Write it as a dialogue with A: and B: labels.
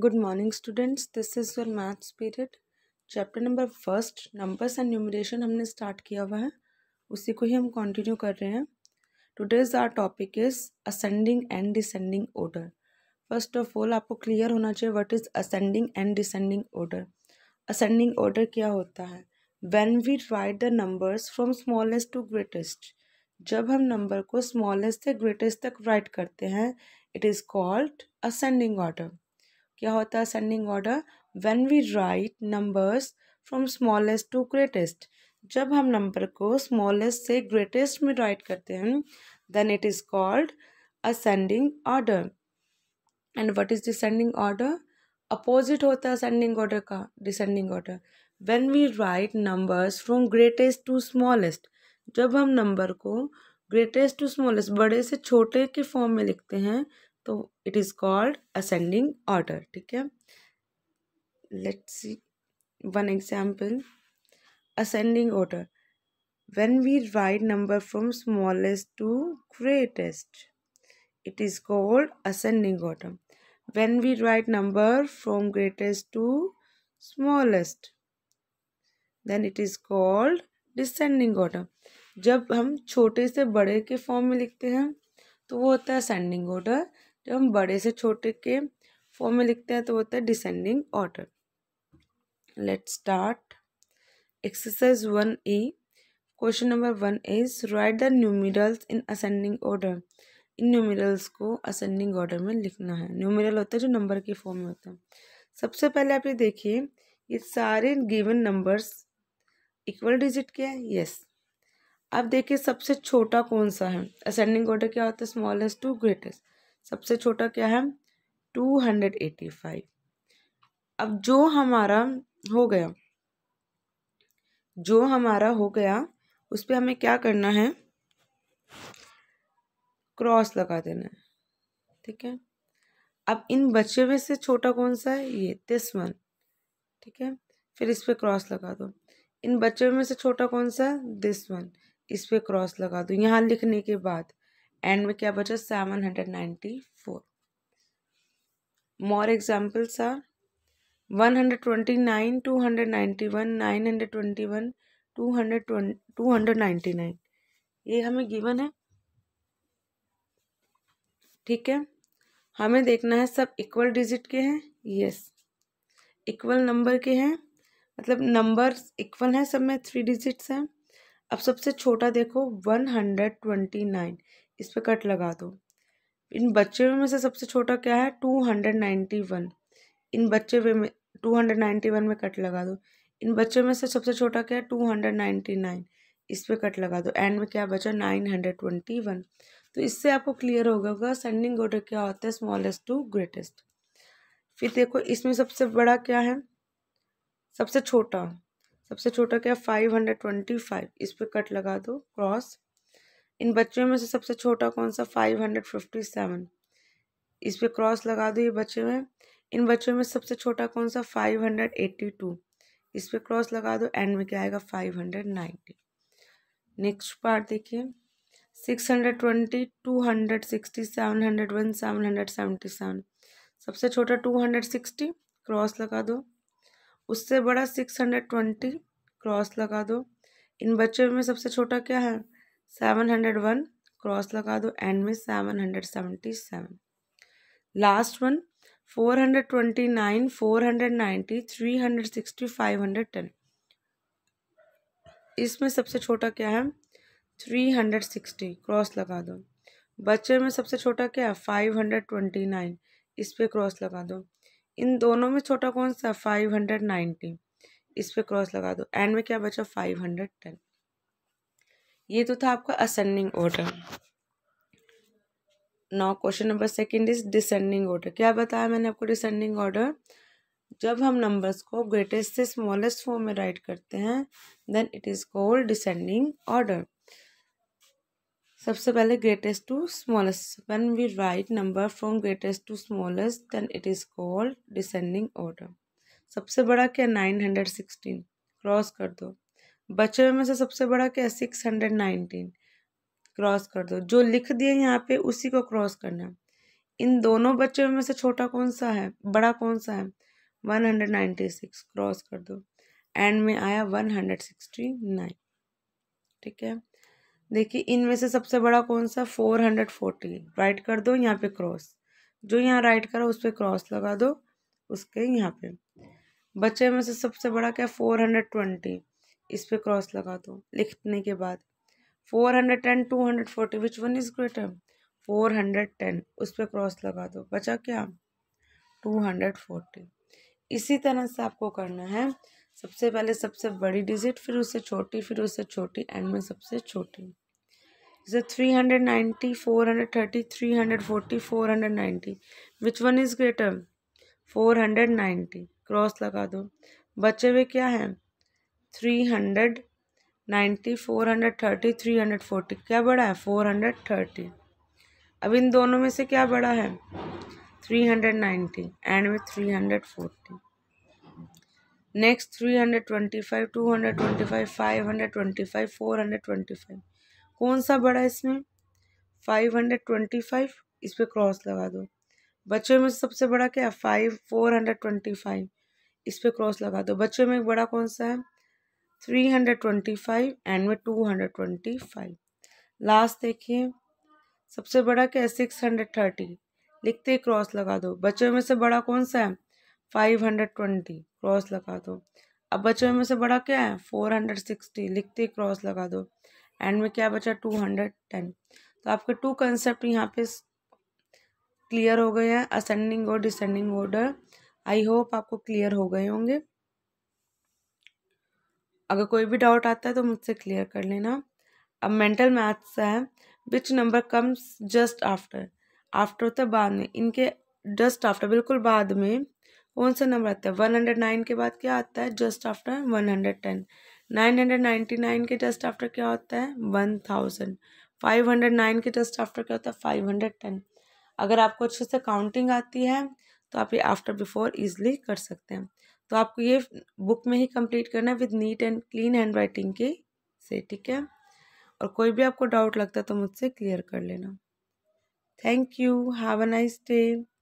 A: good morning students this is your maths period chapter number first numbers and numeration हमने start किया हुआ है उसी को ही हम कंटिन्यू कर रहे हैं today's our topic is ascending and descending order first of all आपको क्लियर होना चाहिए what is ascending and descending order ascending order क्या होता है when we write the numbers from smallest to greatest जब हम नंबर को स्मॉलेस्ट से ग्रेटेस्ट तक राइट करते हैं it is called ascending order क्या होता है ascending order when we write numbers from smallest to greatest जब हम नंबर को स्मॉलेस्ट से ग्रेटेस्ट में राइट करते हैं then it is called ascending order and what is descending order opposite होता है असेंडिंग ऑर्डर का descending order when we write numbers from greatest to smallest जब हम नंबर को ग्रेटेस्ट टू स्मॉलेस्ट बड़े से छोटे के फॉर्म में लिखते हैं तो it is called ascending order ठीक है let's see one example ascending order when we write number from smallest to greatest it is called ascending order when we write number from greatest to smallest then it is called descending order जब हम छोटे से बड़े के form में लिखते हैं तो वो होता है असेंडिंग ऑर्डर जब हम बड़े से छोटे के फॉर्म में लिखते हैं तो होता है descending order let start exercise one A question number one is write the numerals in ascending order इन न्यूमिरल्स को असेंडिंग ऑर्डर में लिखना है न्यूमिरल होता है जो नंबर के फॉर्म में होता है सबसे पहले आप ये देखिए ये सारे गिवन नंबर्स इक्वल डिजिट के हैं यस आप देखिए सबसे छोटा कौन सा है असेंडिंग ऑर्डर क्या होता है स्मॉलेस्ट टू ग्रेटेस्ट सबसे छोटा क्या है टू हंड्रेड एटी फाइव अब जो हमारा हो गया जो हमारा हो गया उस पर हमें क्या करना है क्रॉस लगा देना है ठीक है अब इन बच्चे में से छोटा कौन सा है ये दिस वन ठीक है फिर इस पर क्रॉस लगा दो इन बच्चों में से छोटा कौन सा दिस वन इस पर क्रॉस लगा दो यहाँ लिखने के बाद एंड में क्या बचा seven hundred ninety four more examples are one hundred twenty nine two hundred ninety one nine hundred twenty one two hundred two hundred ninety nine ये हमें गिवन है ठीक है हमें देखना है सब इक्वल डिजिट के हैं यस इक्वल नंबर के हैं मतलब नंबर इक्वल हैं सब में थ्री डिजिट्स हैं अब सबसे छोटा देखो वन हंड्रेड ट्वेंटी नाइन इस पर कट लगा दो इन बच्चे में से सबसे छोटा क्या है टू हंड्रेड नाइन्टी वन इन बच्चे वे में टू हंड्रेड नाइन्टी वन में कट लगा दो इन बच्चे में से सबसे छोटा क्या है टू हंड्रेड नाइन्टी नाइन इस पर कट लगा दो एंड में क्या बचा नाइन हंड्रेड ट्वेंटी वन तो इससे आपको क्लियर हो गया होगा सेंडिंग ऑर्डर क्या होता है स्मॉलेस्ट टू ग्रेटेस्ट फिर देखो इसमें सबसे बड़ा क्या है सबसे छोटा सबसे छोटा क्या फाइव हंड्रेड ट्वेंटी फाइव इस पर कट लगा दो क्रॉस इन बच्चों में से सबसे छोटा कौन सा फाइव हंड्रेड फिफ्टी सेवन इस पर क्रॉस लगा दो ये बच्चे में इन बच्चों में सबसे छोटा कौन सा फाइव हंड्रेड एट्टी टू इस पर क्रॉस लगा दो एंड में क्या आएगा five hundred ninety next part देखिए six hundred twenty two hundred sixty seven hundred one seven hundred seventy seven सबसे छोटा टू हंड्रेड सिक्सटी क्रॉस लगा दो उससे बड़ा सिक्स हंड्रेड ट्वेंटी क्रॉस लगा दो इन बच्चों में सबसे छोटा क्या है सेवन हंड्रेड वन क्रॉस लगा दो एंड में seven hundred seventy seven last one four hundred twenty nine four hundred ninety three hundred sixty five hundred ten इसमें सबसे छोटा क्या है थ्री हंड्रेड सिक्सटी क्रॉस लगा दो बच्चे में सबसे छोटा क्या है फाइव हंड्रेड ट्वेंटी नाइन इस पर क्रॉस लगा दो इन दोनों में छोटा कौन सा फाइव हंड्रेड नाइन्टी इस पर क्रॉस लगा दो एंड में क्या बचा फाइव हंड्रेड टेन ये तो था आपका ascending order now question number second is descending order क्या बताया मैंने आपको डिसेंडिंग ऑर्डर जब हम नंबर्स को ग्रेटेस्ट से स्मॉलेस्ट फॉर्म में राइट करते हैं then it is called descending order सबसे पहले greatest to smallest one we write number from greatest to smallest then it is called descending order सबसे बड़ा क्या नाइन हंड्रेड सिक्सटीन क्रॉस कर दो बचे में से सबसे बड़ा क्या है सिक्स हंड्रेड नाइनटीन क्रॉस कर दो जो लिख दिए यहाँ पे उसी को क्रॉस करना इन दोनों बच्चों में से छोटा कौन सा है बड़ा कौन सा है one hundred ninety six cross कर दो एंड में आया वन हंड्रेड सिक्सटी नाइन ठीक है देखिए इनमें से सबसे बड़ा कौन सा फोर हंड्रेड फोर्टी राइट कर दो यहाँ पे क्रॉस जो यहाँ राइट करो उस पर क्रॉस लगा दो उसके यहाँ पे बच्चे में से सबसे बड़ा क्या फोर हंड्रेड ट्वेंटी इस पर क्रॉस लगा दो लिखने के बाद four hundred ten two hundred forty which one is greater four hundred ten उस पर क्रॉस लगा दो बचा क्या टू हंड्रेड फोर्टी इसी तरह से आपको करना है सबसे पहले सबसे बड़ी डिजिट फिर उससे छोटी फिर उससे छोटी एंड में सबसे छोटी जैसे three hundred ninety four hundred thirty three hundred forty four hundred ninety which one is greater four hundred ninety cross लगा दो बचे हुए क्या हैं three hundred ninety four hundred thirty three hundred forty क्या बड़ा है फोर हंड्रेड थर्टी अब इन दोनों में से क्या बड़ा है थ्री हंड्रेड नाइन्टी एंड में three hundred forty next three hundred twenty five two hundred twenty five five hundred twenty five four hundred twenty five कौन सा बड़ा है इसमें फाइव हंड्रेड ट्वेंटी फाइव इस पर क्रॉस लगा दो बच्चों में सबसे बड़ा क्या है five four hundred twenty five इस पर क्रॉस लगा दो बच्चों में एक बड़ा कौन सा है three hundred twenty five end में two hundred twenty five last देखिए सबसे बड़ा क्या है सिक्स हंड्रेड थर्टी लिखते ही क्रॉस लगा दो बचे में से बड़ा कौन सा है फाइव हंड्रेड ट्वेंटी क्रॉस लगा दो अब बचे में से बड़ा क्या है फोर हंड्रेड सिक्सटी लिखते ही क्रॉस लगा दो एंड में क्या बचा टू हंड्रेड टेन तो आपके टू कंसेप्ट यहाँ पे क्लियर हो गए हैं असेंडिंग और डिसेंडिंग ऑर्डर आई होप आपको क्लियर हो गए होंगे अगर कोई भी डाउट आता है तो मुझसे क्लियर कर लेना अब मेंटल मैथ्स है which number comes just after after होता है बाद में इनके जस्ट आफ्टर बिल्कुल बाद में कौन सा नंबर आता है वन हंड्रेड नाइन के बाद क्या आता है just after one hundred ten nine hundred ninety nine के जस्ट आफ्टर क्या होता है one thousand five hundred nine के जस्ट आफ्टर क्या होता है फाइव हंड्रेड टेन अगर आपको अच्छे से काउंटिंग आती है तो आप ये आफ्टर बिफोर ईजिली कर सकते हैं तो आपको ये बुक में ही कंप्लीट करना है with neat and clean handwriting की से ठीक है और कोई भी आपको डाउट लगता है तो मुझसे क्लियर कर लेना thank you have a nice day